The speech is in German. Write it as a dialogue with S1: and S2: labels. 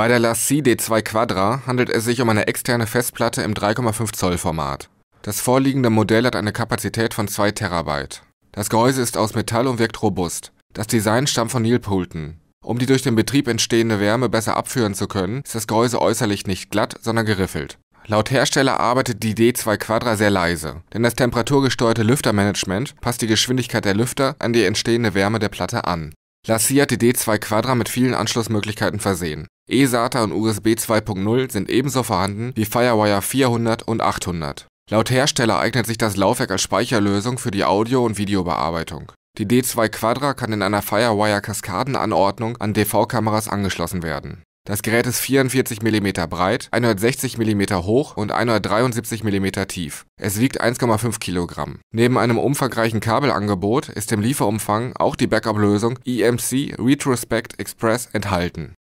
S1: Bei der LaCie D2 Quadra handelt es sich um eine externe Festplatte im 3,5 Zoll Format. Das vorliegende Modell hat eine Kapazität von 2 Terabyte. Das Gehäuse ist aus Metall und wirkt robust. Das Design stammt von Neil Poulton. Um die durch den Betrieb entstehende Wärme besser abführen zu können, ist das Gehäuse äußerlich nicht glatt, sondern geriffelt. Laut Hersteller arbeitet die D2 Quadra sehr leise, denn das temperaturgesteuerte Lüftermanagement passt die Geschwindigkeit der Lüfter an die entstehende Wärme der Platte an. La die d 2 Quadra mit vielen Anschlussmöglichkeiten versehen. eSATA und USB 2.0 sind ebenso vorhanden wie Firewire 400 und 800. Laut Hersteller eignet sich das Laufwerk als Speicherlösung für die Audio- und Videobearbeitung. Die D2 Quadra kann in einer Firewire-Kaskadenanordnung an DV-Kameras angeschlossen werden das Gerät ist 44 mm breit, 160 mm hoch und 173 mm tief. Es wiegt 1,5 kg. Neben einem umfangreichen Kabelangebot ist im Lieferumfang auch die Backup-Lösung EMC Retrospect Express enthalten